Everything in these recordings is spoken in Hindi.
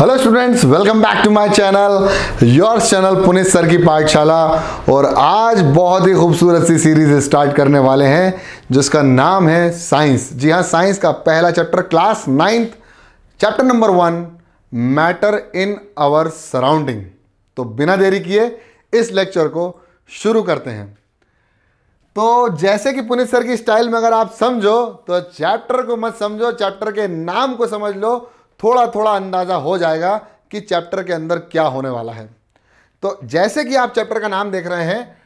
Hello students welcome back to my channel your channel Punit sir की पाठशाला और आज बहुत ही खूबसूरत सी सीरीज स्टार्ट करने वाले हैं जिसका नाम है साइंस जी हाँ साइंस का पहला chapter class ninth chapter number one matter in our surrounding तो बिना देरी किए इस लेक्चर को शुरू करते हैं तो जैसे कि पुनित सर की स्टाइल में अगर आप समझो तो चैप्टर को मत समझो चैप्टर के नाम को समझ लो थोड़ा थोड़ा अंदाज़ा हो जाएगा कि चैप्टर के अंदर क्या होने वाला है तो जैसे कि आप चैप्टर का नाम देख रहे हैं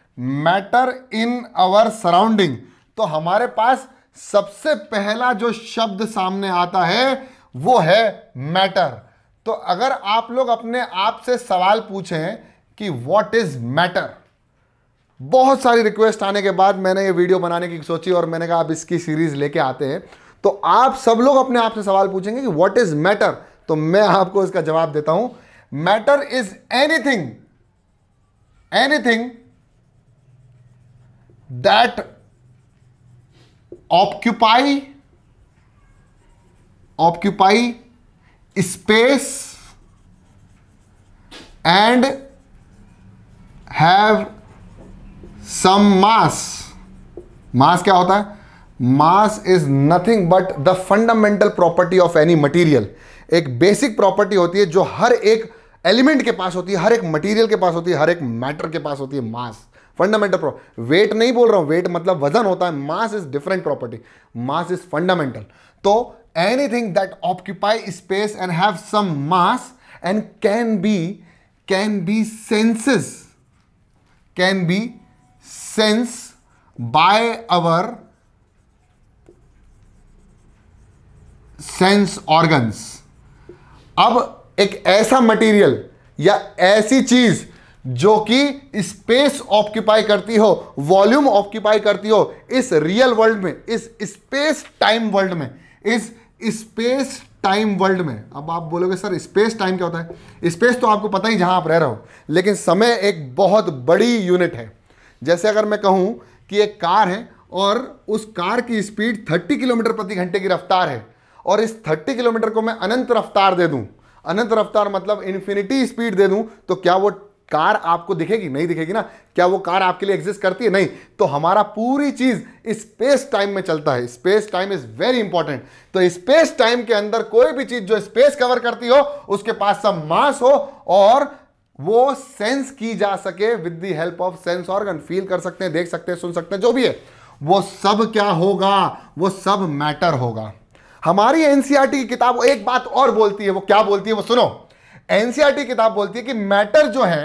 मैटर इन आवर सराउंडिंग तो हमारे पास सबसे पहला जो शब्द सामने आता है वो है मैटर तो अगर आप लोग अपने आप से सवाल पूछें कि व्हाट इज मैटर बहुत सारी रिक्वेस्ट आने के बाद मैंने ये वीडियो बनाने की सोची और मैंने कहा आप इसकी सीरीज लेके आते हैं तो आप सब लोग अपने आप से सवाल पूछेंगे कि व्हाट इज मैटर तो मैं आपको इसका जवाब देता हूं matter is anything anything that occupy occupy space and have some mass mass क्या होता है mass is nothing but the fundamental property of any material एक बेसिक प्रॉपर्टी होती है जो हर एक एलिमेंट के पास होती है हर एक मटेरियल के पास होती है हर एक मैटर के पास होती है मास फंडामेंटल प्रॉपर्टी वेट नहीं बोल रहा हूं वेट मतलब वजन होता है mass is different property mass is fundamental तो anything that occupy space and have some mass and can be can be senses can be sense by our sense organs अब एक ऐसा मटेरियल या ऐसी चीज जो कि स्पेस ऑक्यूपाई करती हो वॉल्यूम ऑक्यूपाई करती हो इस रियल वर्ल्ड में इस स्पेस टाइम वर्ल्ड में इस स्पेस टाइम वर्ल्ड में अब आप बोलोगे सर स्पेस टाइम क्या होता है स्पेस तो आपको पता ही जहां आप रह रहे हो लेकिन समय एक बहुत बड़ी यूनिट है जैसे अगर मैं कहूं कि एक कार है और उस कार की स्पीड 30 किलोमीटर प्रति घंटे की रफ्तार है और इस 30 किलोमीटर को मैं अनंत रफ्तार दे दूं अनंत रफ्तार मतलब इन्फिनिटी स्पीड दे दूं तो क्या वो कार आपको दिखेगी नहीं दिखेगी ना क्या वो कार आपके लिए एग्जिस्ट करती है नहीं तो हमारा पूरी चीज स्पेस टाइम में चलता है space time is very important तो स्पेस टाइम के अंदर कोई भी चीज जो स्पेस कवर करती हो उसके पास सब मास हो और वो सेंस की जा सके with the help of sense organ feel कर सकते हैं देख सकते हैं सुन सकते हैं जो भी है वो सब क्या होगा वो सब मैटर होगा हमारी एनसीईआरटी e की किताब एक बात और बोलती है वो क्या बोलती है वो सुनो एनसीईआरटी e किताब बोलती है कि मैटर जो है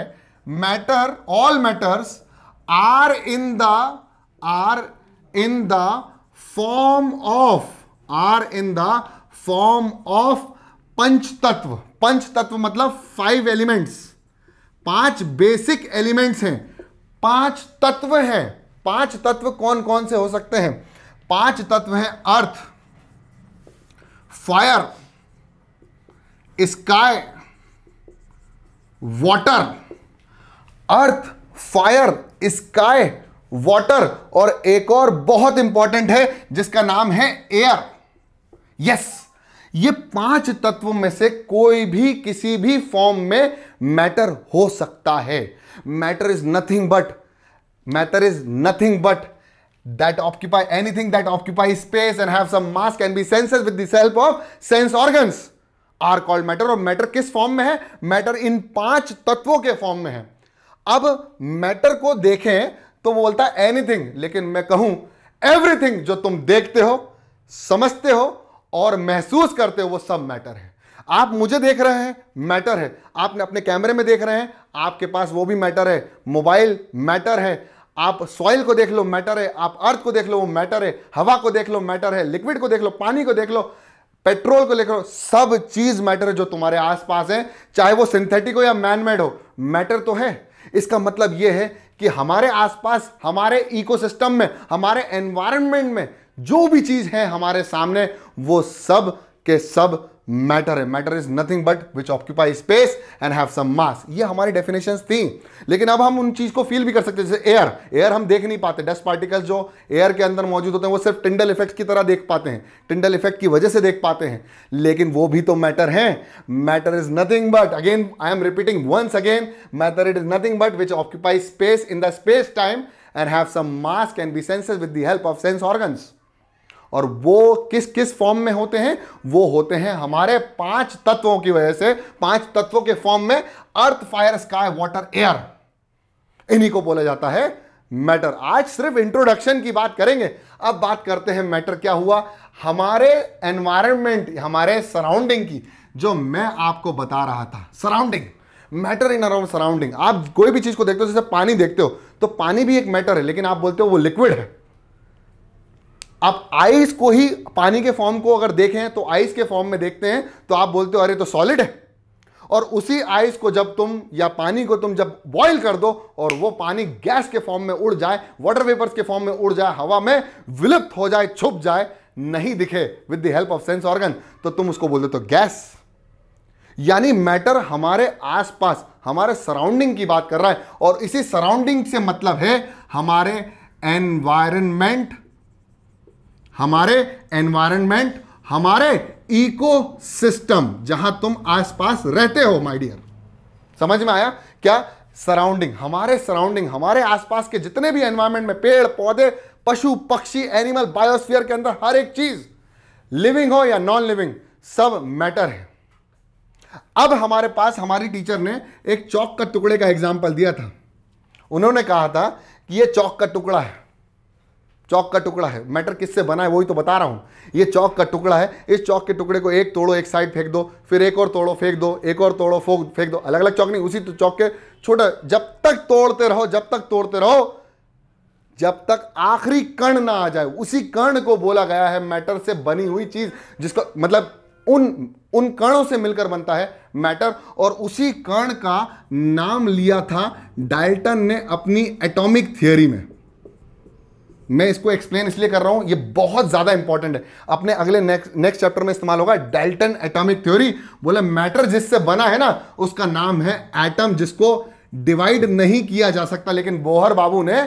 matter all matters are in the are in the form of are in the form of पंच तत्व पंच तत्व मतलब फाइव एलिमेंट्स पांच बेसिक एलिमेंट्स हैं पांच तत्व हैं पांच तत्व कौन कौन से हो सकते हैं पांच तत्व हैं earth fire sky water earth fire sky water और एक और बहुत इंपॉर्टेंट है जिसका नाम है एयर यस ये पांच तत्व में से कोई भी किसी भी फॉर्म में मैटर हो सकता है matter is nothing but matter is nothing but that occupy anything that occupies space and have some mass can be senses with the help of sense organs are called matter or matter kis form mein hai matter in panch tatvon ke form mein hai ab matter ko देखें to wo bolta anything lekin main मैं everything jo tum dekhte ho samajhte ho aur mehsoos karte ho wo sab matter hai आप मुझे देख रहे हैं मैटर है आपने अपने कैमरे में देख रहे हैं आपके पास वो भी मैटर है मोबाइल मैटर है आप सॉइल को देख लो मैटर है आप अर्थ को देख लो वो मैटर है हवा को देख लो मैटर है लिक्विड को देख लो पानी को देख लो पेट्रोल को देख लो सब चीज मैटर है जो तुम्हारे आसपास है चाहे वो सिंथेटिक हो या मैनमेड हो मैटर तो है इसका मतलब यह है कि हमारे आसपास हमारे इकोसिस्टम में हमारे एनवायरमेंट में जो भी चीज है हमारे सामने वो सब के सब मैटर है matter is nothing but which occupy space and have some mass ये हमारी डेफिनेशन थी लेकिन अब हम उन चीज को फील भी कर सकते हैं जैसे एयर एयर हम देख नहीं पाते डस्ट पार्टिकल्स जो एयर के अंदर मौजूद होते हैं वो सिर्फ टिंडल इफेक्ट की तरह देख पाते हैं टिंडल इफेक्ट की वजह से देख पाते हैं लेकिन वो भी तो मैटर है matter is nothing but again I am repeating once again matter it is nothing but which occupy space in the space time and have some mass can be senses with the help of sense organs. और वो किस किस फॉर्म में होते हैं वो होते हैं हमारे पांच तत्वों की वजह से पांच तत्वों के फॉर्म में earth fire sky water air इन्हीं को बोला जाता है मैटर आज सिर्फ इंट्रोडक्शन की बात करेंगे अब बात करते हैं मैटर क्या हुआ हमारे एनवायरमेंट हमारे सराउंडिंग की जो मैं आपको बता रहा था surrounding matter in around surrounding आप कोई भी चीज़ को देखते हो जैसे पानी देखते हो तो पानी भी एक मैटर है लेकिन आप बोलते हो वो लिक्विड है आप आइस को ही पानी के फॉर्म को अगर देखें तो आइस के फॉर्म में देखते हैं तो आप बोलते हो अरे तो सॉलिड है और उसी आइस को जब तुम या पानी को तुम जब बॉईल कर दो और वो पानी गैस के फॉर्म में उड़ जाए वाटर वेपर्स के फॉर्म में उड़ जाए हवा में विलुप्त हो जाए छुप जाए नहीं दिखे with the help of sense organ तो तुम उसको बोल देते हो गैस तो यानी मैटर हमारे आसपास हमारे सराउंडिंग की बात कर रहा है और इसी सराउंडिंग से मतलब है हमारे एनवायरमेंट हमारे एनवायरमेंट हमारे इको सिस्टम जहां तुम आसपास रहते हो माय डियर समझ में आया क्या सराउंडिंग हमारे सराउंडिंग हमारे आसपास के जितने भी एनवायरमेंट में पेड़ पौधे पशु पक्षी एनिमल बायोस्फीयर के अंदर हर एक चीज लिविंग हो या नॉन लिविंग सब मैटर है अब हमारे पास हमारी टीचर ने एक चौक का टुकड़े का एग्जाम्पल दिया था उन्होंने कहा था कि यह चौक का टुकड़ा है चौक का टुकड़ा है मैटर किससे बना है वही तो बता रहा हूँ ये चौक का टुकड़ा है इस चौक के टुकड़े को एक तोड़ो एक साइड फेंक दो फिर एक और तोड़ो फेंक दो एक और तोड़ो फोक फेंक दो अलग अलग चौक नहीं उसी तो चौक के छोटा जब तक तोड़ते रहो जब तक तोड़ते रहो जब तक आखिरी कण ना आ जाए उसी कण को बोला गया है मैटर से बनी हुई चीज जिसका मतलब उन उन कणों से मिलकर बनता है मैटर और उसी कण का नाम लिया था डाल्टन ने अपनी एटॉमिक थियोरी में मैं इसको एक्सप्लेन इसलिए कर रहा हूं ये बहुत ज़्यादा इंपॉर्टेंट है अपने अगले नेक्स्ट नेक्स्ट चैप्टर में इस्तेमाल होगा डेल्टन एटॉमिक थ्योरी बोले मैटर जिससे बना है ना उसका नाम है एटम जिसको डिवाइड नहीं किया जा सकता लेकिन बोहर बाबू ने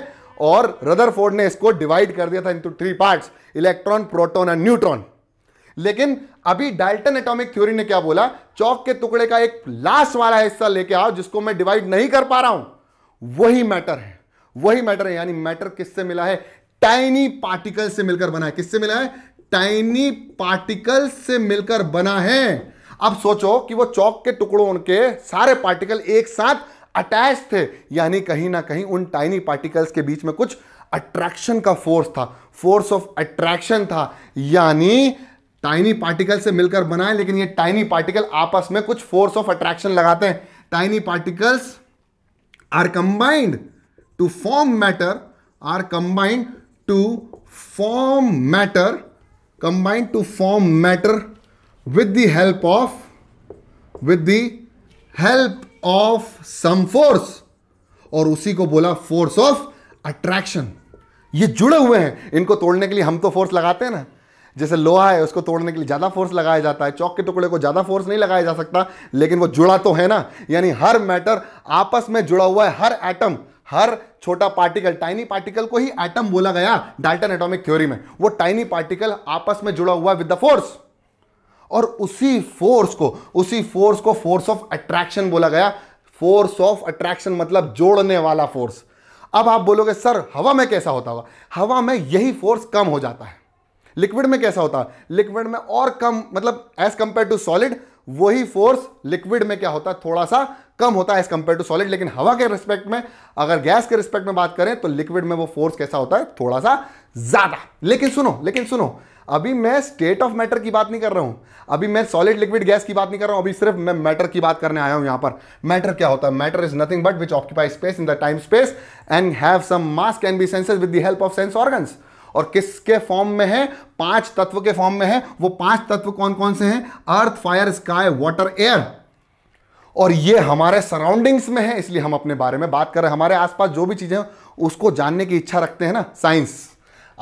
और रदरफोर्ड ने इसको डिवाइड कर दिया था into three part electron proton and neutron लेकिन अभी डाल्टन एटॉमिक थ्योरी ने क्या बोला चौक के टुकड़े का एक लास्ट वाला हिस्सा लेके आओ जिसको मैं डिवाइड नहीं कर पा रहा हूं वही मैटर है वही मैटर है यानी मैटर किससे मिला है टाइनी पार्टिकल से मिलकर बना है किससे मिला है टाइनी पार्टिकल से मिलकर बना है अब सोचो कि वो चौक के टुकड़ों के सारे पार्टिकल एक साथ अटैच थे यानी कहीं ना कहीं उन टाइनी पार्टिकल्स के बीच में कुछ अट्रैक्शन का फोर्स था फोर्स ऑफ अट्रैक्शन था यानी टाइनी पार्टिकल से मिलकर बना है लेकिन ये टाइनी पार्टिकल आपस में कुछ फोर्स ऑफ अट्रैक्शन लगाते हैं tiny particles are combined to form matter are combined to form matter combine to form matter with the help of with the help of some force और उसी को बोला force of attraction ये जुड़े हुए हैं इनको तोड़ने के लिए हम तो फोर्स लगाते हैं ना जैसे लोहा है उसको तोड़ने के लिए ज़्यादा फोर्स लगाया जाता है चौक के टुकड़े को ज़्यादा फोर्स नहीं लगाया जा सकता लेकिन वो जुड़ा तो है ना यानी हर मैटर आपस में जुड़ा हुआ है हर एटम हर छोटा पार्टिकल टाइनी पार्टिकल को ही एटम बोला गया डाल्टन एटॉमिक थ्योरी में वो टाइनी पार्टिकल आपस में जुड़ा हुआ विद द फोर्स और उसी फोर्स को उसी फोर्स को फोर्स ऑफ अट्रैक्शन बोला गया फोर्स ऑफ अट्रैक्शन मतलब जोड़ने वाला फोर्स अब आप बोलोगे सर हवा में कैसा होता हुआ हवा में यही फोर्स कम हो जाता है लिक्विड में कैसा होता है लिक्विड में और कम मतलब एज कंपेयर टू सॉलिड वही फोर्स लिक्विड में क्या होता है थोड़ा सा कम होता है एज कंपेयर टू सॉलिड लेकिन हवा के रिस्पेक्ट में अगर गैस के रिस्पेक्ट में बात करें तो लिक्विड में वो फोर्स कैसा होता है थोड़ा सा ज्यादा लेकिन सुनो लेकिन सुनो अभी मैं स्टेट ऑफ मैटर की बात नहीं कर रहा हूं अभी मैं सॉलिड लिक्विड गैस की बात नहीं कर रहा हूं अभी सिर्फ मैं मैटर की बात करने आया हूं यहां पर मैटर क्या होता है matter is nothing but which occupy space in the time space and have some mass can be senses with the help of sense organs और किसके फॉर्म में है पांच तत्व के फॉर्म में है वो पांच तत्व कौन कौन से हैं earth fire sky water air और ये हमारे सराउंडिंग्स में है इसलिए हम अपने बारे में बात कर रहे हैं हमारे आसपास जो भी चीज़ें उसको जानने की इच्छा रखते हैं ना साइंस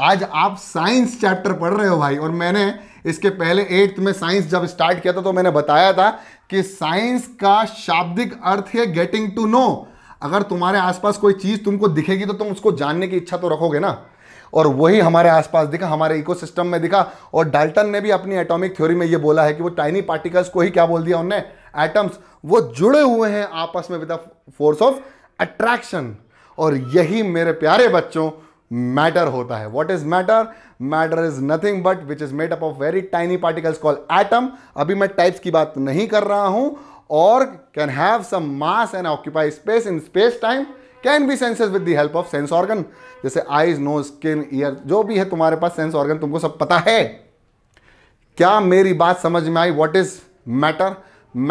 आज आप साइंस चैप्टर पढ़ रहे हो भाई और मैंने इसके पहले एट्थ में साइंस जब स्टार्ट किया था तो मैंने बताया था कि साइंस का शाब्दिक अर्थ है गेटिंग टू नो अगर तुम्हारे आसपास कोई चीज़ तुमको दिखेगी तो तुम उसको जानने की इच्छा तो रखोगे ना और वही हमारे आसपास दिखा हमारे इकोसिस्टम में दिखा और डाल्टन ने भी अपनी एटॉमिक थ्योरी में ये बोला है कि वो टाइनी पार्टिकल्स को ही क्या बोल दिया उनने एटम्स वो जुड़े हुए हैं आपस में विद फोर्स ऑफ अट्रैक्शन और यही मेरे प्यारे बच्चों मैटर होता है what is matter matter is nothing but which is made up of very tiny particles call atom अभी मैं टाइप्स की बात नहीं कर रहा हूं और can have some mass and occupy space in space time can be senses with the help of sense organ जैसे आईज नो स्किन ईयर जो भी है तुम्हारे पास सेंस ऑर्गन तुमको सब पता है क्या मेरी बात समझ में आई what is matter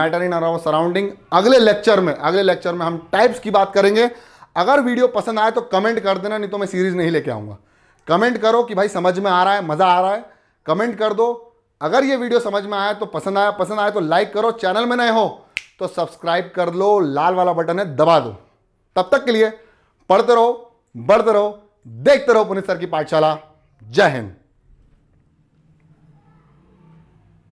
matter in around surrounding अगले लेक्चर में अगले लेक्चर में हम टाइप्स की बात करेंगे अगर वीडियो पसंद आए तो कमेंट कर देना नहीं तो मैं सीरीज नहीं लेके आऊँगा कमेंट करो कि भाई समझ में आ रहा है मज़ा आ रहा है कमेंट कर दो अगर ये वीडियो समझ में आया तो पसंद आया पसंद आया तो लाइक करो चैनल में नए हो तो सब्सक्राइब कर लो लाल वाला बटन है दबा दो तब तक के लिए पढ़ते रहो बढ़ते रहो देखते रहो पुनित सर की पाठशाला जय हिंद